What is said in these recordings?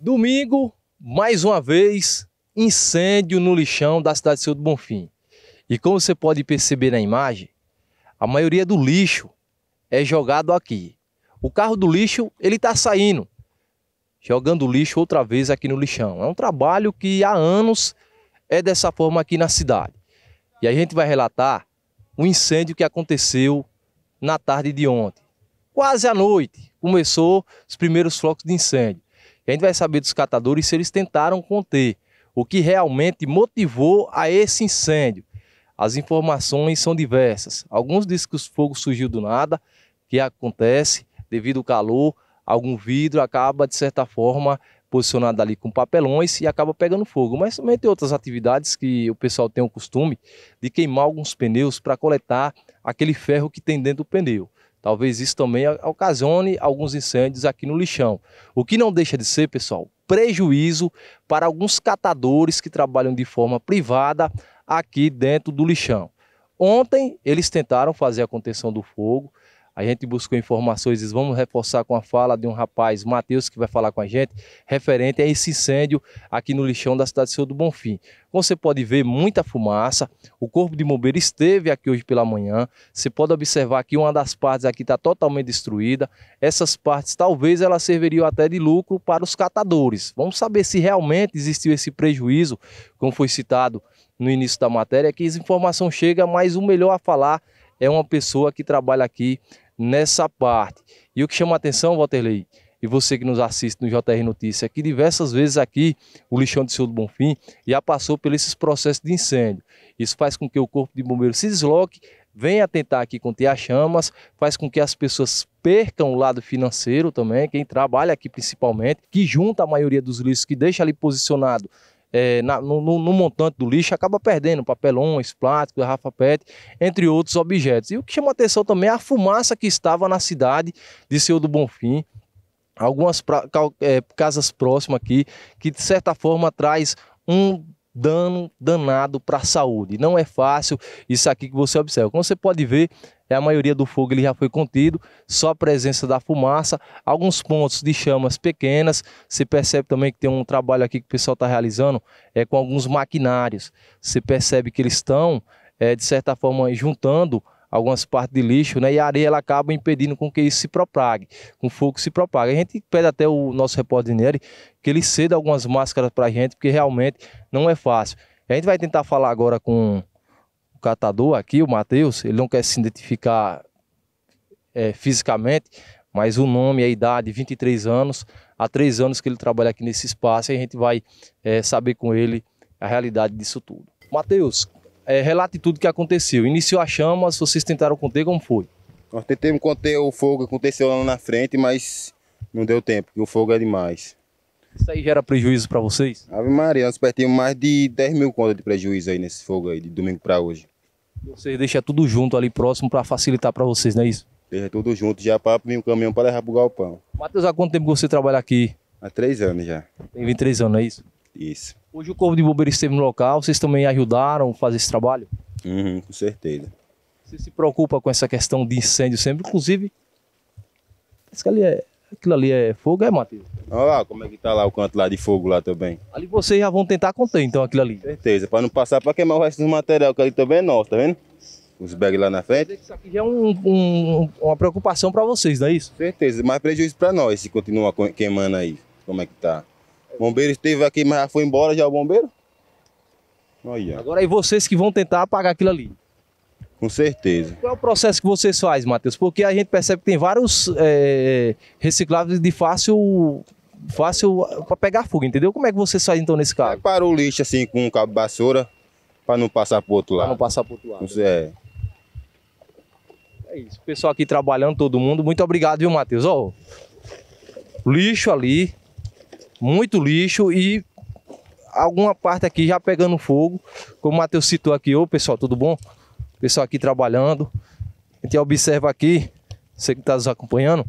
Domingo, mais uma vez, incêndio no lixão da cidade de Seu do Bonfim. E como você pode perceber na imagem, a maioria do lixo é jogado aqui. O carro do lixo, ele está saindo, jogando lixo outra vez aqui no lixão. É um trabalho que há anos é dessa forma aqui na cidade. E a gente vai relatar o incêndio que aconteceu na tarde de ontem. Quase à noite começou os primeiros flocos de incêndio a gente vai saber dos catadores se eles tentaram conter o que realmente motivou a esse incêndio. As informações são diversas. Alguns dizem que o fogo surgiu do nada, que acontece devido ao calor, algum vidro acaba, de certa forma, posicionado ali com papelões e acaba pegando fogo. Mas também tem outras atividades que o pessoal tem o costume de queimar alguns pneus para coletar aquele ferro que tem dentro do pneu. Talvez isso também ocasione alguns incêndios aqui no lixão. O que não deixa de ser, pessoal, prejuízo para alguns catadores que trabalham de forma privada aqui dentro do lixão. Ontem eles tentaram fazer a contenção do fogo, a gente buscou informações, e vamos reforçar com a fala de um rapaz, Matheus, que vai falar com a gente, referente a esse incêndio aqui no lixão da cidade de Senhor do Bonfim. Você pode ver muita fumaça, o corpo de bombeiro esteve aqui hoje pela manhã, você pode observar que uma das partes aqui está totalmente destruída, essas partes talvez elas serviriam até de lucro para os catadores. Vamos saber se realmente existiu esse prejuízo, como foi citado no início da matéria, que essa informação chega, mas o melhor a falar é uma pessoa que trabalha aqui nessa parte. E o que chama a atenção, Walterley, e você que nos assiste no JR Notícia, é que diversas vezes aqui o lixão de Silvio do Bonfim já passou por esses processos de incêndio. Isso faz com que o corpo de bombeiro se desloque, venha tentar aqui conter as chamas, faz com que as pessoas percam o lado financeiro também, quem trabalha aqui principalmente, que junta a maioria dos lixos que deixa ali posicionado é, na, no, no, montante do lixo acaba perdendo papelões, plástico, garrafa PET, entre outros objetos. E o que chama atenção também é a fumaça que estava na cidade de Seu do Bonfim, algumas pra, é, casas próximas aqui, que de certa forma traz um dano danado para a saúde. Não é fácil isso aqui que você observa. Como você pode ver, é a maioria do fogo ele já foi contido, só a presença da fumaça, alguns pontos de chamas pequenas. Você percebe também que tem um trabalho aqui que o pessoal está realizando é, com alguns maquinários. Você percebe que eles estão, é, de certa forma, juntando algumas partes de lixo, né? E a areia ela acaba impedindo com que isso se propague, com fogo se propague. A gente pede até o nosso repórter Neri que ele ceda algumas máscaras para a gente, porque realmente não é fácil. A gente vai tentar falar agora com o catador aqui, o Matheus, ele não quer se identificar é, fisicamente, mas o nome, a idade, 23 anos, há três anos que ele trabalha aqui nesse espaço e a gente vai é, saber com ele a realidade disso tudo. Matheus, é, relate tudo o que aconteceu. Iniciou as chamas, vocês tentaram conter, como foi? Nós tentamos conter o fogo que aconteceu lá na frente, mas não deu tempo, porque o fogo é demais. Isso aí gera prejuízo para vocês? Ave Maria, nós perdemos mais de 10 mil contas de prejuízo aí nesse fogo aí, de domingo para hoje. Vocês deixam tudo junto ali próximo para facilitar para vocês, não é isso? Deixa tudo junto já para vir um caminhão para levar pro galpão. Matheus, há quanto tempo você trabalha aqui? Há três anos já. Tem 23 anos, não é isso? Isso. Hoje o Corpo de Bombeiros esteve no local, vocês também ajudaram a fazer esse trabalho? Uhum, com certeza. Você se preocupa com essa questão de incêndio sempre, inclusive. Parece que ali é, aquilo ali é fogo, é, Matheus? Olha lá como é que tá lá o canto lá de fogo lá também. Ali vocês já vão tentar conter então aquilo ali. Certeza, para não passar para queimar o resto do material, que ali também é nosso, tá vendo? Os bags lá na frente. É isso aqui já é um, um, uma preocupação para vocês, não é isso? Certeza, mais prejuízo para nós se continuar queimando aí, como é que tá. Bombeiro esteve aqui, mas já foi embora já é o bombeiro. Olha. Agora é vocês que vão tentar apagar aquilo ali. Com certeza. Qual é o processo que vocês fazem, Matheus? Porque a gente percebe que tem vários é, recicláveis de fácil fácil para pegar fogo, entendeu? Como é que vocês fazem então nesse caso? Para o lixo assim com um cabo de vassoura para não passar pro outro lado. Para não passar pro outro lado. Isso é. É isso. Pessoal aqui trabalhando, todo mundo. Muito obrigado, viu, Matheus? Ó, lixo ali, muito lixo e alguma parte aqui já pegando fogo. Como o Matheus citou aqui, ô pessoal, tudo bom? Pessoal aqui trabalhando. A gente observa aqui, você que está nos acompanhando,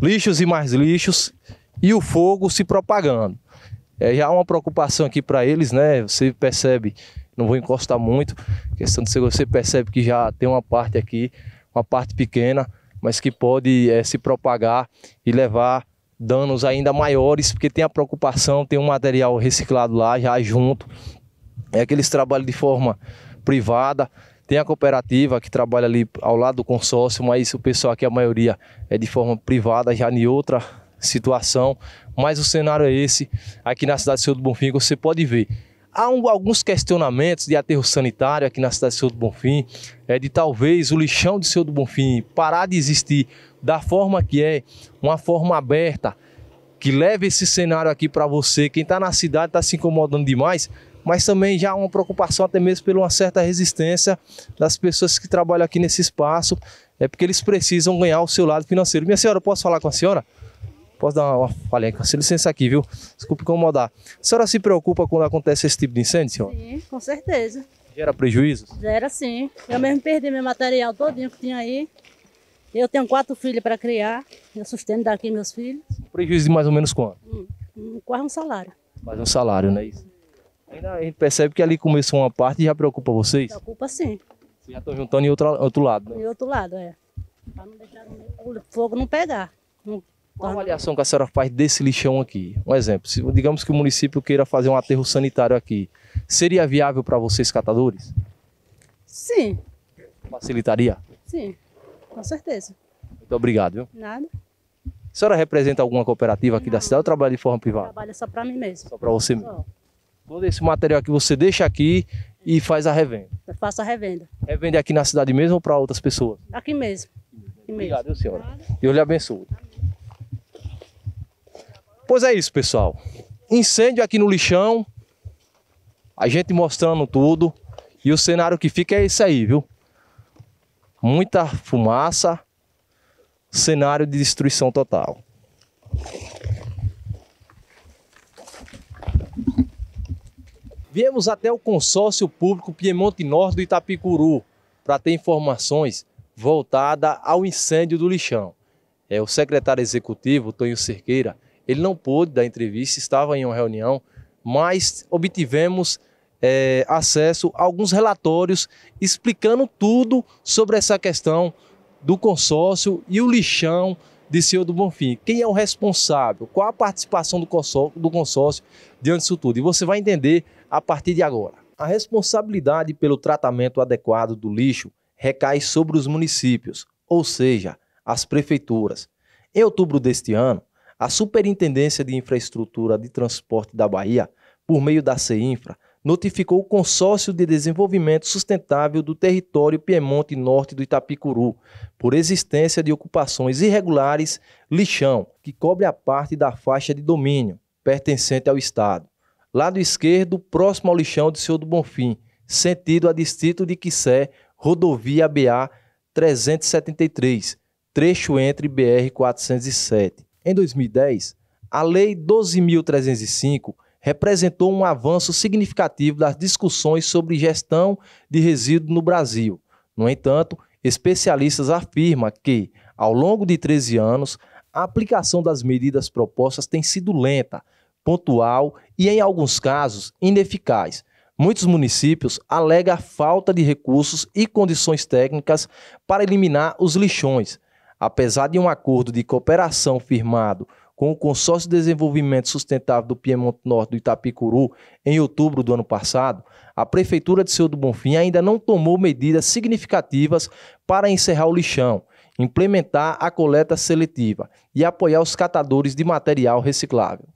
lixos e mais lixos e o fogo se propagando. É já uma preocupação aqui para eles, né? Você percebe, não vou encostar muito, questão de se você percebe que já tem uma parte aqui, uma parte pequena, mas que pode é, se propagar e levar danos ainda maiores, porque tem a preocupação, tem um material reciclado lá já junto. É aqueles trabalham de forma privada, tem a cooperativa que trabalha ali ao lado do consórcio, mas o pessoal aqui, a maioria é de forma privada, já em outra situação. Mas o cenário é esse, aqui na cidade do Senhor do Bonfim, você pode ver Há um, alguns questionamentos de aterro sanitário aqui na cidade de Seu do Bonfim, é de talvez o lixão de Seu do Bonfim parar de existir da forma que é, uma forma aberta, que leve esse cenário aqui para você. Quem está na cidade está se incomodando demais, mas também já há uma preocupação até mesmo por uma certa resistência das pessoas que trabalham aqui nesse espaço, é porque eles precisam ganhar o seu lado financeiro. Minha senhora, posso falar com a senhora? Posso dar uma, uma falha aqui? Se licença aqui, viu? Desculpe incomodar. A senhora se preocupa quando acontece esse tipo de incêndio, senhor? Sim, com certeza. Gera prejuízos? Gera sim. Eu mesmo perdi meu material todinho que tinha aí. Eu tenho quatro filhos para criar, eu sustento daqui meus filhos. Um prejuízo de mais ou menos quanto? Um, um, quase um salário. Mais um salário, não é isso? Ainda a gente percebe que ali começou uma parte e já preocupa vocês? Preocupa sim. Vocês já estão juntando em outro, outro lado, né? Em outro lado, é. Para não deixar o fogo não pegar. Qual a tá. avaliação que a senhora faz desse lixão aqui? Um exemplo, se, digamos que o município queira fazer um aterro sanitário aqui, seria viável para vocês catadores? Sim. Facilitaria? Sim, com certeza. Muito obrigado. Viu? Nada. A senhora representa alguma cooperativa aqui não, da cidade ou trabalha de forma privada? Trabalha só para mim mesmo. Só para você mesmo? Todo esse material que você deixa aqui e faz a revenda? Eu faço a revenda. Revende aqui na cidade mesmo ou para outras pessoas? Aqui mesmo. Aqui mesmo. Obrigado, senhora. Nada. Deus lhe abençoe. Pois é isso, pessoal. Incêndio aqui no lixão. A gente mostrando tudo. E o cenário que fica é esse aí, viu? Muita fumaça. Cenário de destruição total. Viemos até o consórcio público Piemonte Norte do Itapicuru para ter informações voltadas ao incêndio do lixão. É, o secretário executivo, Tonho Cerqueira, ele não pôde dar entrevista, estava em uma reunião, mas obtivemos é, acesso a alguns relatórios explicando tudo sobre essa questão do consórcio e o lixão de Senhor do Bonfim. Quem é o responsável? Qual a participação do consórcio, do consórcio diante disso tudo? E você vai entender a partir de agora. A responsabilidade pelo tratamento adequado do lixo recai sobre os municípios, ou seja, as prefeituras. Em outubro deste ano, a Superintendência de Infraestrutura de Transporte da Bahia, por meio da CEINFRA, notificou o Consórcio de Desenvolvimento Sustentável do Território Piemonte Norte do Itapicuru, por existência de ocupações irregulares, lixão, que cobre a parte da faixa de domínio, pertencente ao Estado. Lado esquerdo, próximo ao lixão de Senhor do Bonfim, sentido a distrito de Quissé, rodovia BA 373, trecho entre BR 407. Em 2010, a Lei 12.305 representou um avanço significativo das discussões sobre gestão de resíduo no Brasil. No entanto, especialistas afirmam que, ao longo de 13 anos, a aplicação das medidas propostas tem sido lenta, pontual e, em alguns casos, ineficaz. Muitos municípios alegam falta de recursos e condições técnicas para eliminar os lixões, apesar de um acordo de cooperação firmado com o Consórcio de Desenvolvimento Sustentável do Piemonte Norte do Itapicuru em outubro do ano passado, a Prefeitura de Seu do Bonfim ainda não tomou medidas significativas para encerrar o lixão, implementar a coleta seletiva e apoiar os catadores de material reciclável.